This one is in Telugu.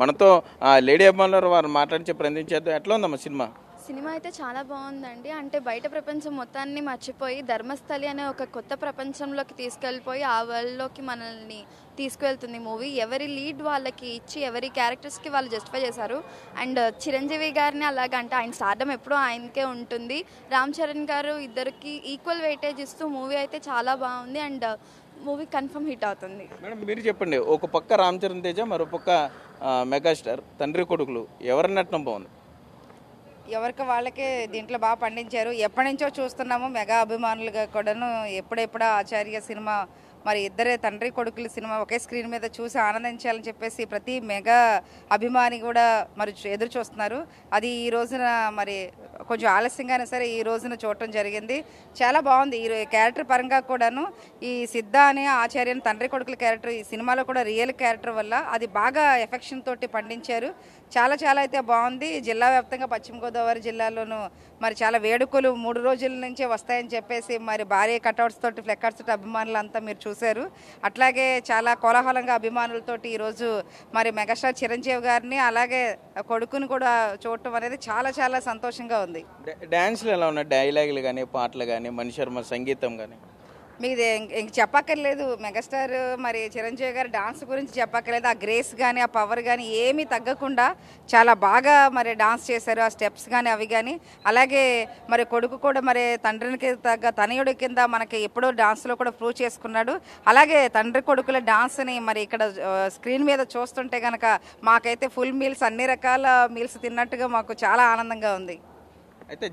మనతో లేడీ అభిమానులు వారు మాట్లాడించే ప్రయత్నం చేద్దాం ఎట్లా ఉందమ్మా సినిమా సినిమా అయితే చాలా బాగుందండి అంటే బయట ప్రపంచం మొత్తాన్ని మర్చిపోయి ధర్మస్థలి అనే ఒక కొత్త ప్రపంచంలోకి తీసుకెళ్ళిపోయి ఆ వరల్డ్లోకి మనల్ని తీసుకువెళ్తుంది మూవీ ఎవరి లీడ్ వాళ్ళకి ఇచ్చి ఎవరి క్యారెక్టర్స్కి వాళ్ళు జస్టిఫై చేశారు అండ్ చిరంజీవి గారిని అలాగ అంటే ఆయన స్టార్డం ఎప్పుడూ ఆయనకే ఉంటుంది రామ్ చరణ్ గారు ఇద్దరికి ఈక్వల్ వెయిటేజ్ ఇస్తూ మూవీ అయితే చాలా బాగుంది అండ్ మూవీ కన్ఫర్మ్ హిట్ అవుతుంది మేడం మీరు చెప్పండి ఒక పక్క రామ్ చరణ్ తేజ మరో పక్క మెగాస్టార్ తండ్రి కొడుకులు ఎవరి నటనం బాగుంది ఎవరికి వాళ్ళకే దీంట్లో బాగా పండించారు ఎప్పటి నుంచో చూస్తున్నాము మెగా అభిమానులుగా కూడాను ఎప్పుడెప్పుడు ఆచార్య సినిమా మరి ఇద్దరే తండ్రి కొడుకులు సినిమా ఒకే స్క్రీన్ మీద చూసి ఆనందించాలని చెప్పేసి ప్రతి మెగా అభిమాని కూడా మరి ఎదురు చూస్తున్నారు అది ఈ రోజున మరి కొంచెం ఆలస్యంగానే సరే ఈ రోజున చూడటం జరిగింది చాలా బాగుంది ఈ క్యారెక్టర్ పరంగా కూడాను ఈ సిద్ధ అనే ఆచార్య తండ్రి కొడుకుల క్యారెక్టర్ ఈ సినిమాలో కూడా రియల్ క్యారెక్టర్ వల్ల అది బాగా ఎఫెక్షన్ తోటి పండించారు చాలా చాలా అయితే బాగుంది జిల్లా వ్యాప్తంగా పశ్చిమ గోదావరి జిల్లాలోనూ మరి చాలా వేడుకలు మూడు రోజుల నుంచే వస్తాయని చెప్పేసి మరి భారీ కటౌట్స్ తోటి ఫ్లెక్కర్స్ తోటి అభిమానులంతా మీరు చూశారు అట్లాగే చాలా కోలాహలంగా అభిమానులతోటి ఈరోజు మరి మెగాస్టార్ చిరంజీవి గారిని అలాగే కొడుకుని కూడా చూడటం అనేది చాలా చాలా సంతోషంగా ఉంది డ్యాన్స్లు ఎలా ఉన్నాయి డైలాగులు కానీ పాటలు కానీ మణిశర్మ శర్మ సంగీతం కానీ మీకు ఇంక చెప్పక్కర్లేదు మెగాస్టార్ మరి చిరంజీవి గారు డాన్స్ గురించి చెప్పక్కర్లేదు ఆ గ్రేస్ కానీ ఆ పవర్ కానీ ఏమీ తగ్గకుండా చాలా బాగా మరి డాన్స్ చేశారు ఆ స్టెప్స్ కానీ అవి కానీ అలాగే మరి కొడుకు కూడా మరి తండ్రికి తగ్గ తనయుడి కింద మనకి ఎప్పుడో డాన్స్లో కూడా ప్రూవ్ చేసుకున్నాడు అలాగే తండ్రి కొడుకుల డాన్స్ని మరి ఇక్కడ స్క్రీన్ మీద చూస్తుంటే కనుక మాకైతే ఫుల్ మీల్స్ అన్ని రకాల మీల్స్ తిన్నట్టుగా మాకు చాలా ఆనందంగా ఉంది అయితే